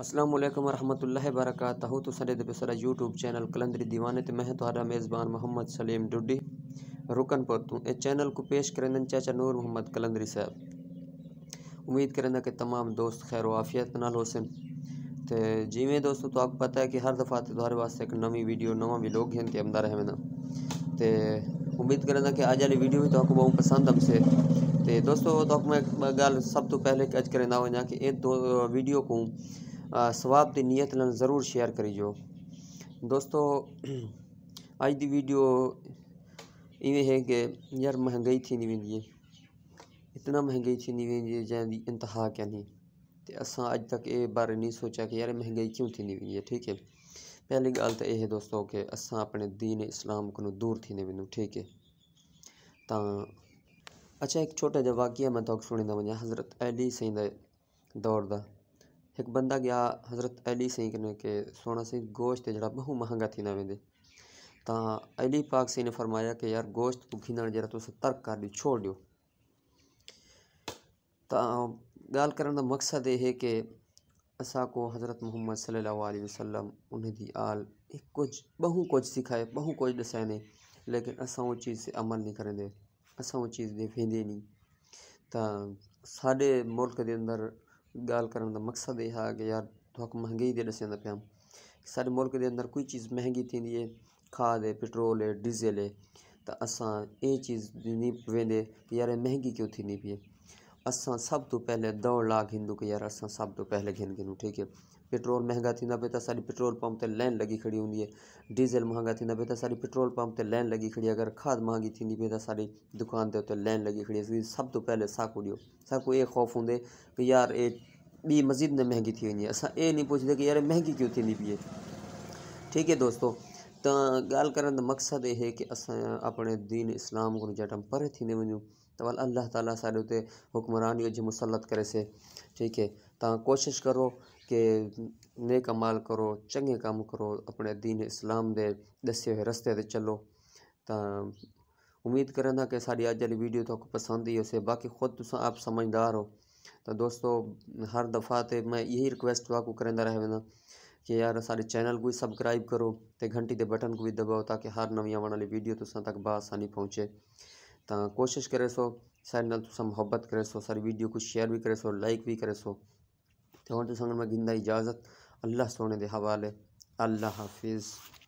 असलम लाला वरक तो सरेद बसरा यूट्यूब चैनल कलंदरी दीवाने तो मैं थोड़ा मेज़बान मोहम्मद सलीम डुडी रुकन तू ए चैनल को पेश करें चाचा नूर मोहम्मद कलंदरी साहब उम्मीद करें कि तमाम दोस्त खैर वाफियत नाल सन तो जिमें दोस्तों तो आपको पता है कि हर दफ़ा थोड़े वास्ते एक नवी वीडियो भी लोग हैं आमदा रहे तो उम्मीद करें कि अज वाली वीडियो भी तो बहुत पसंद हमसे से दोस्तों तो मैं गाल सब तो पहले अज करें कि दो वीडियो को स्वाब की नीयत न ज़रूर शेयर करिजो दोस्तों अज की वीडियो इवें है कि यार महंगाई थी वी है इतना महंगाई थी वेंदी है इंतहा क्या नहीं तो अस अज तक ये बारे नहीं सोचा कि यार महंगाई क्यों थी वी है ठीक है पहली गल तो यह है दोस्तों कि अस अपने दीन इस्लाम को दूर थी वेंदू ठीक है तो अच्छा एक छोटा जहा वाक्य मैं तो सुनी वजा हज़रत अली सही दौर का एक बंदा गया हज़रत अली सही कने के सोना सिंह गोश्त जरा बहु महंगा थी ना वेंदे तो अली पाक सही ने फरमाया कि यार गोश्त को जरा तुस तर्क कर ॾियो छोड़ ॾियो तो ॻाल्हि करण मक़सद ये है कि असा को हज़रत मोहम्मद सल्ला वसलम उन्हें आल एक कुछ बहु कुछ सिखाए बहु कुछ दसाए लेकिन असा वो चीज़ से अमल नहीं करेंदे असा वो चीज़ दे फेंदे नहीं तो साढ़े मुल्क के अंदर गाल कर मकसद यह है कि यार थोक महंगाई दे दसन पे मुल्क के अंदर कोई चीज़ महंगी थी खाद है पेट्रोल है डीजल है तो असा ये चीज़ नहीं कि यार महंगी क्यों थी पी असा सब तो पहले दौड़ लाख हिंदू के यार असा सब तो पहले घिन घिनू ठीक है पेट्रोल महंगा थी पे तो सारी पेट्रोल पंप ते लाइन लगी खड़ी होंगी है डीज़ल महंगा थी पे तो सारी पेट्रोल पंप ते लाइन लगी खड़ी अगर खाद महंगी थी पे तो सारी दुकान के उत्तर लाइन लगी खड़ी है सब तो पहले साकू ॾियो साकू ये ख़ौफ़ होंगे कि यार ये बी मज़ीद न महंगी थी वही असा ये नहीं पूछते कि यार महंगी क्यों पी है ठीक है दोस्तों तो ॻाल्हि मकसद ये कि अस अपने दीन इस्लाम को जटम परे थी वञूं तो वल अलाह ताला असांजे हुते हुक्मरानीअ जी मुसलत से ठीक है तुम कोशिश करो कि नेक माल करो चंगे कम करो अपने दीन इस्लाम के दस हुए रस्ते चलो त उम्मीद करना कि साड़ी अज वाली वीडियो तो पसंद ही उसे बाकी खुद तुस आप समझदार हो तो दोस्तों हर दफ़ा तो मैं यही रिक्वेस्ट वाकू करा कि यार सारे चैनल को भी सब्सक्राइब करो ते घंटी के बटन को भी दबाओ ताकि हर नवी आने वाली वीडियो तुसा तक बसानी पहुँचे तो कोशिश करे सो सारे तुसा मुहब्बत करे सो सारी वीडियो को शेयर भी करे सो लाइक भी करे सो तो हम तुम मैं गिंदा इजाजत अल्लाह सोने के हवाले अल्लाह हाफिज़